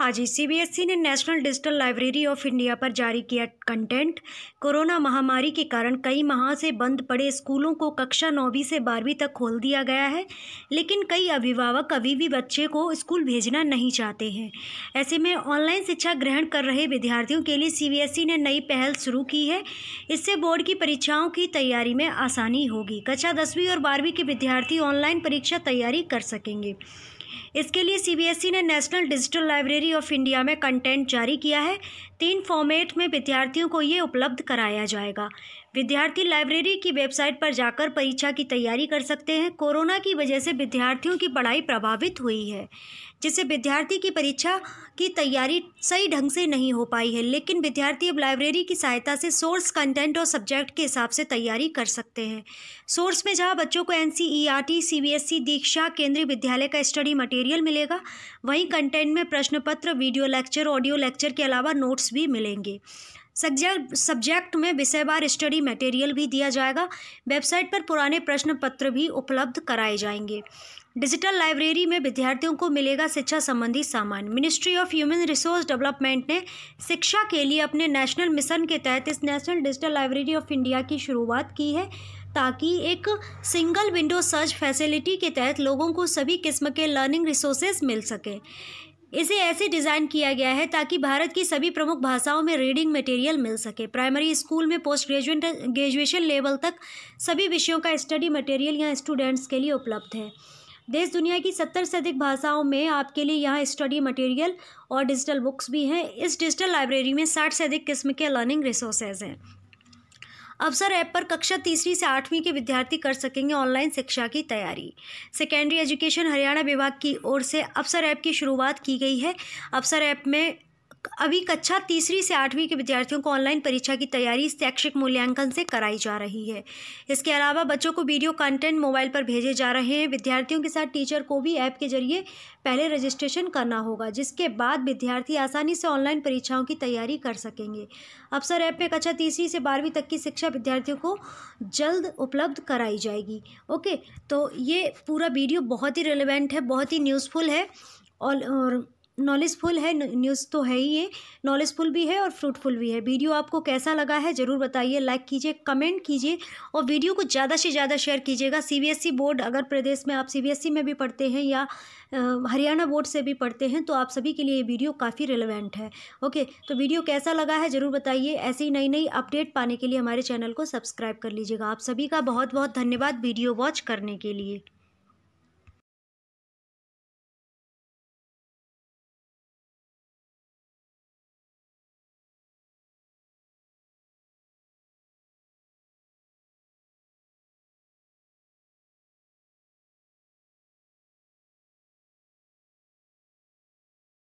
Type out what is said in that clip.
B S CBSE ने national digital library of India पर जारी किया कंटेंट कोरोना महामारी के कारण कई माह से बंद पड़े स्कूलों को कक्षा नौवीं से बारहवीं तक खोल दिया गया है लेकिन कई अभिभावक अभी भी बच्चे को स्कूल भेजना नहीं चाहते हैं ऐसे में ऑनलाइन शिक्षा ग्रहण कर रहे विद्यार्थियों के लिए ई e ने नई पहल शुरू की है इससे बोर्ड की परीक्षाओं की तैयारी में आसानी होगी कक्षा दसवीं और बारहवीं के विद्यार्थी ऑनलाइन परीक्षा तैयारी कर सकेंगे इसके लिए सीबीएसई e ने national digital library of India में कंटेंट जारी किया है तीन फॉर्मेट में विद्यार्थियों को ये उपलब्ध कराया जाएगा विद्यार्थी लाइब्रेरी की वेबसाइट पर जाकर परीक्षा की तैयारी कर सकते हैं कोरोना की वजह से विद्यार्थियों की पढ़ाई प्रभावित हुई है जिससे विद्यार्थी की परीक्षा की तैयारी सही ढंग से नहीं हो पाई है लेकिन विद्यार्थी अब लाइब्रेरी की सहायता से सोर्स कंटेंट और सब्जेक्ट के हिसाब से तैयारी कर सकते हैं सोर्स में जहाँ बच्चों को एन सी दीक्षा केंद्रीय विद्यालय का स्टडी मटेरियल मिलेगा वहीं कंटेंट में प्रश्न पत्र वीडियो लेक्चर ऑडियो लेक्चर के अलावा नोट्स भी मिलेंगे सब्जेक्ट सब्जेक्ट में विषयवार स्टडी मटेरियल भी दिया जाएगा वेबसाइट पर पुराने प्रश्न पत्र भी उपलब्ध कराए जाएंगे डिजिटल लाइब्रेरी में विद्यार्थियों को मिलेगा शिक्षा संबंधी सामान ministry of human resource development ने शिक्षा के लिए अपने नेशनल मिशन के तहत इस national digital library of India की शुरुआत की है ताकि एक सिंगल विंडो सर्च फैसिलिटी के तहत लोगों को सभी किस्म के लर्निंग रिसोर्सेज मिल सकें इसे ऐसे डिज़ाइन किया गया है ताकि भारत की सभी प्रमुख भाषाओं में रीडिंग मटेरियल मिल सके प्राइमरी स्कूल में पोस्ट ग्रेजुएट ग्रेजुएशन लेवल तक सभी विषयों का स्टडी मटेरियल यहाँ स्टूडेंट्स के लिए उपलब्ध है देश दुनिया की सत्तर से अधिक भाषाओं में आपके लिए यहाँ स्टडी मटेरियल और डिजिटल बुक्स भी हैं इस डिजिटल लाइब्रेरी में साठ से अधिक किस्म के लर्निंग रिसोर्सेज हैं अवसर ऐप पर कक्षा तीसरी से आठवीं के विद्यार्थी कर सकेंगे ऑनलाइन शिक्षा की तैयारी सेकेंडरी एजुकेशन हरियाणा विभाग की ओर से अवसर ऐप की शुरुआत की गई है अवसर ऐप में अभी कक्षा तीसरी से आठवीं के विद्यार्थियों को ऑनलाइन परीक्षा की तैयारी शैक्षिक मूल्यांकन से कराई जा रही है इसके अलावा बच्चों को वीडियो कंटेंट मोबाइल पर भेजे जा रहे हैं विद्यार्थियों के साथ टीचर को भी ऐप के जरिए पहले रजिस्ट्रेशन करना होगा जिसके बाद विद्यार्थी आसानी से ऑनलाइन परीक्षाओं की तैयारी कर सकेंगे अवसर ऐप में कक्षा तीसरी से बारहवीं तक की शिक्षा विद्यार्थियों को जल्द उपलब्ध कराई जाएगी ओके तो ये पूरा वीडियो बहुत ही रिलेवेंट है बहुत ही न्यूज़फुल है और नॉलेजफुल है न्यूज़ तो है ही ये नॉलेजफुल भी है और फ्रूटफुल भी है वीडियो आपको कैसा लगा है ज़रूर बताइए लाइक कीजिए कमेंट कीजिए और वीडियो को ज़्यादा से ज़्यादा शेयर कीजिएगा सीबीएसई बोर्ड e अगर प्रदेश में आप सीबीएसई e में भी पढ़ते हैं या हरियाणा बोर्ड से भी पढ़ते हैं तो आप सभी के लिए ये वीडियो काफ़ी रिलेवेंट है ओके तो वीडियो कैसा लगा है ज़रूर बताइए ऐसी नई नई अपडेट पाने के लिए हमारे चैनल को सब्सक्राइब कर लीजिएगा आप सभी का बहुत बहुत धन्यवाद वीडियो वॉच करने के लिए